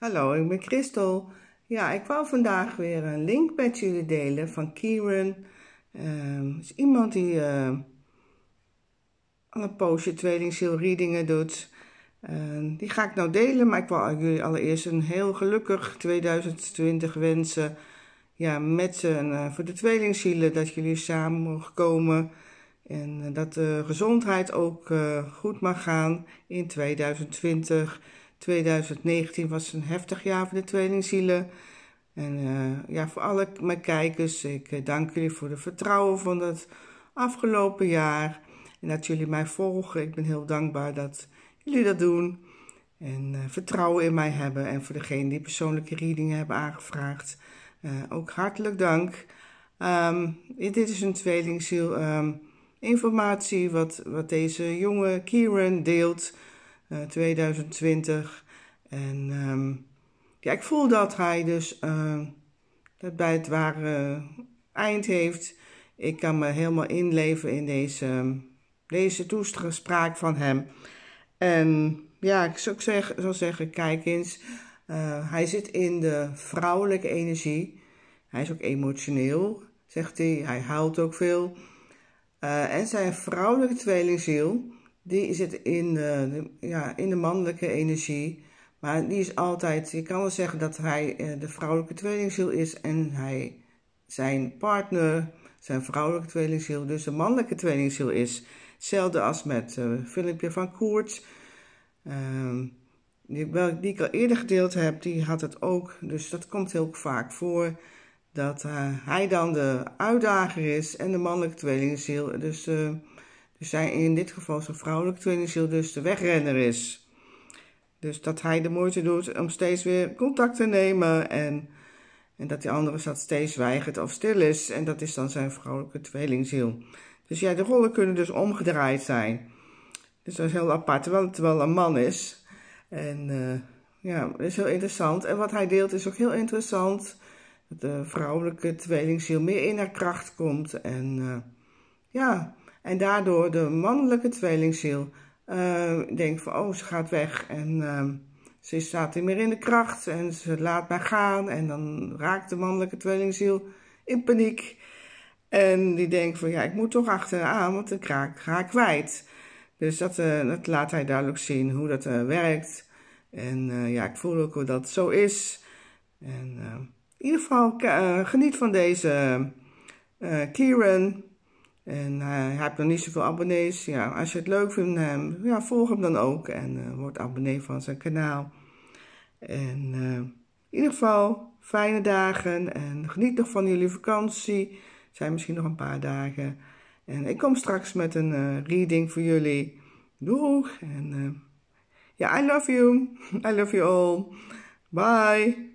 Hallo, ik ben Christel. Ja, ik wou vandaag weer een link met jullie delen van Kieran. Um, is iemand die uh, al een poosje tweelingzielreadingen doet. Ehm, die ga ik nou delen, maar ik wil jullie allereerst een heel gelukkig 2020 wensen. Ja, met uh, voor de tweelingzielen dat jullie samen mogen komen. En eh, dat de gezondheid ook goed mag gaan in 2020. 2019 was een heftig jaar voor de tweelingzielen. En eh, ja, voor alle mijn kijkers, ik eh, dank jullie voor het vertrouwen van het afgelopen jaar. En dat jullie mij volgen. Ik ben heel dankbaar dat jullie dat doen. En eh, vertrouwen in mij hebben. En voor degenen die persoonlijke readingen hebben aangevraagd, ook hartelijk dank. Ehm, dit is een tweelingziel ehm, informatie wat, wat deze jonge Kieran deelt 2020. Eh, en ehm, ja, ik voel dat hij dus eh, dat bij het ware eh, eind heeft. Ik kan me helemaal inleven in deze, deze toespraak van hem. En ja, ik zou zeggen, zou zeggen kijk eens. hij zit in de vrouwelijke energie. Hij is ook emotioneel, zegt hij. Hij huilt ook veel. Uh, en zijn vrouwelijke tweelingziel die zit in de, ja, in de mannelijke energie. Maar die is altijd, je kan wel zeggen dat hij eh, de vrouwelijke tweelingziel is en hij zijn partner, zijn vrouwelijke tweelingziel, dus de mannelijke tweelingziel is. Hetzelfde als met uh, van Koerts. Ehm, die, die, ik al eerder gedeeld heb, die had het ook. Dus dat komt heel vaak voor. Dat eh, hij dan de uitdager is en de mannelijke tweelingziel. Dus dus in dit geval zijn vrouwelijke tweelingziel dus de wegrenner is. Dus dat hij de moeite doet om steeds weer contact te nemen en, en dat die andere zat steeds weigert of stil is. En dat is dan zijn vrouwelijke tweelingziel. Dus ja, de rollen kunnen dus omgedraaid zijn. Dus dat is heel apart, terwijl het wel een man is. En eh, ja, dat is heel interessant. En wat hij deelt is ook heel interessant. Dat de vrouwelijke tweelingziel meer in haar kracht komt. En eh, ja, en daardoor de mannelijke tweelingziel uh, eh, denkt van, oh, ze gaat weg en uh, ze staat niet meer in de kracht en ze laat mij gaan. En dan raakt de mannelijke tweelingziel in paniek. En die denkt van, ja, ik moet toch achteraan, want dan ga ik, ga kwijt. Dus dat, uh, dat laat hij duidelijk zien, hoe dat eh, werkt. En ja, ik voel ook hoe dat zo is. En ehm, in ieder geval, geniet van deze Kieran. En eh, hij heeft nog niet zoveel abonnees. Ja, als je het leuk vindt, ehm, ja, volg hem dan ook. En eh, word abonnee van zijn kanaal. En eh, in ieder geval, fijne dagen. En geniet nog van jullie vakantie. Zijn misschien nog een paar dagen. En ik kom straks met een reading voor jullie. Doeg! En ja, I love you. I love you all. Bye.